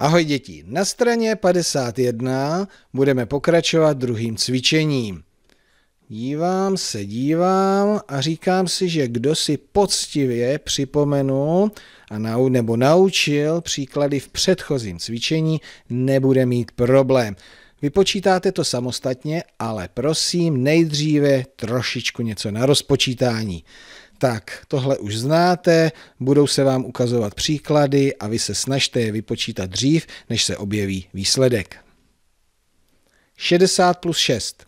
Ahoj děti, na straně 51 budeme pokračovat druhým cvičením. Dívám se, dívám a říkám si, že kdo si poctivě připomenul a nau, nebo naučil příklady v předchozím cvičení, nebude mít problém. Vypočítáte to samostatně, ale prosím nejdříve trošičku něco na rozpočítání. Tak, tohle už znáte, budou se vám ukazovat příklady a vy se snažte je vypočítat dřív, než se objeví výsledek. 60 plus 6.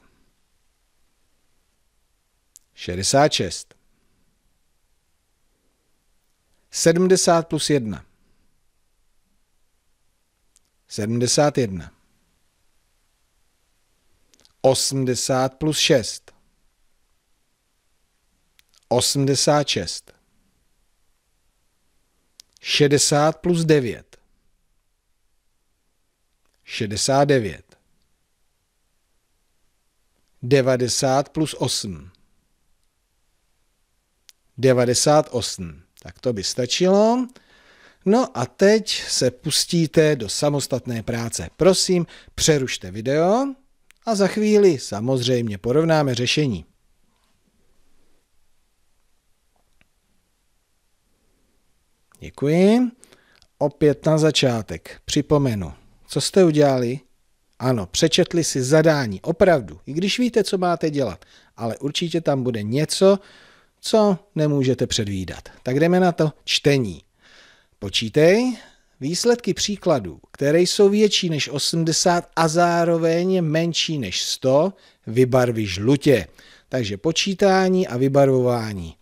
66. 70 plus 1. 71. 80 plus 6. 86. 60 plus 9. 69. 90 plus 8. 98. Tak to by stačilo. No a teď se pustíte do samostatné práce. Prosím, přerušte video a za chvíli samozřejmě porovnáme řešení. Děkuji. Opět na začátek připomenu, co jste udělali? Ano, přečetli si zadání, opravdu, i když víte, co máte dělat, ale určitě tam bude něco, co nemůžete předvídat. Tak jdeme na to čtení. Počítej výsledky příkladů, které jsou větší než 80 a zároveň menší než 100, vybarví žlutě. Takže počítání a vybarvování.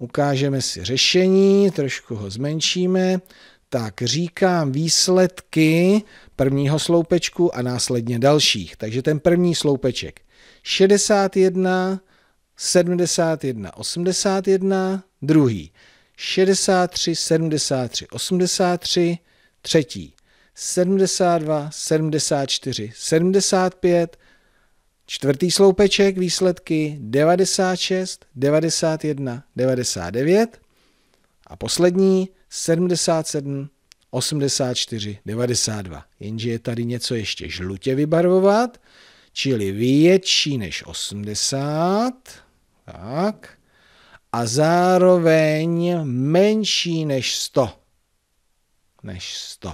Ukážeme si řešení, trošku ho zmenšíme. Tak říkám výsledky prvního sloupečku a následně dalších. Takže ten první sloupeček 61, 71, 81, druhý 63, 73, 83, třetí 72, 74, 75, Čtvrtý sloupeček výsledky 96, 91, 99 a poslední 77, 84, 92. Jenže je tady něco ještě žlutě vybarvovat, čili větší než 80. Tak. A zároveň menší než 100. Než 100.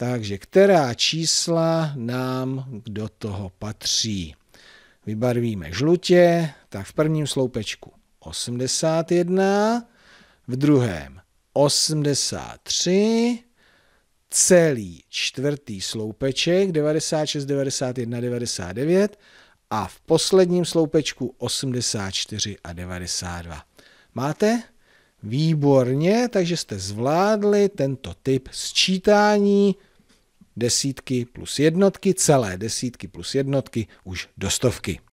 Takže která čísla nám do toho patří? Vybarvíme žlutě, tak v prvním sloupečku 81, v druhém 83, celý čtvrtý sloupeček 96, 91, 99 a v posledním sloupečku 84 a 92. Máte? Výborně, takže jste zvládli tento typ sčítání desítky plus jednotky, celé desítky plus jednotky už do stovky.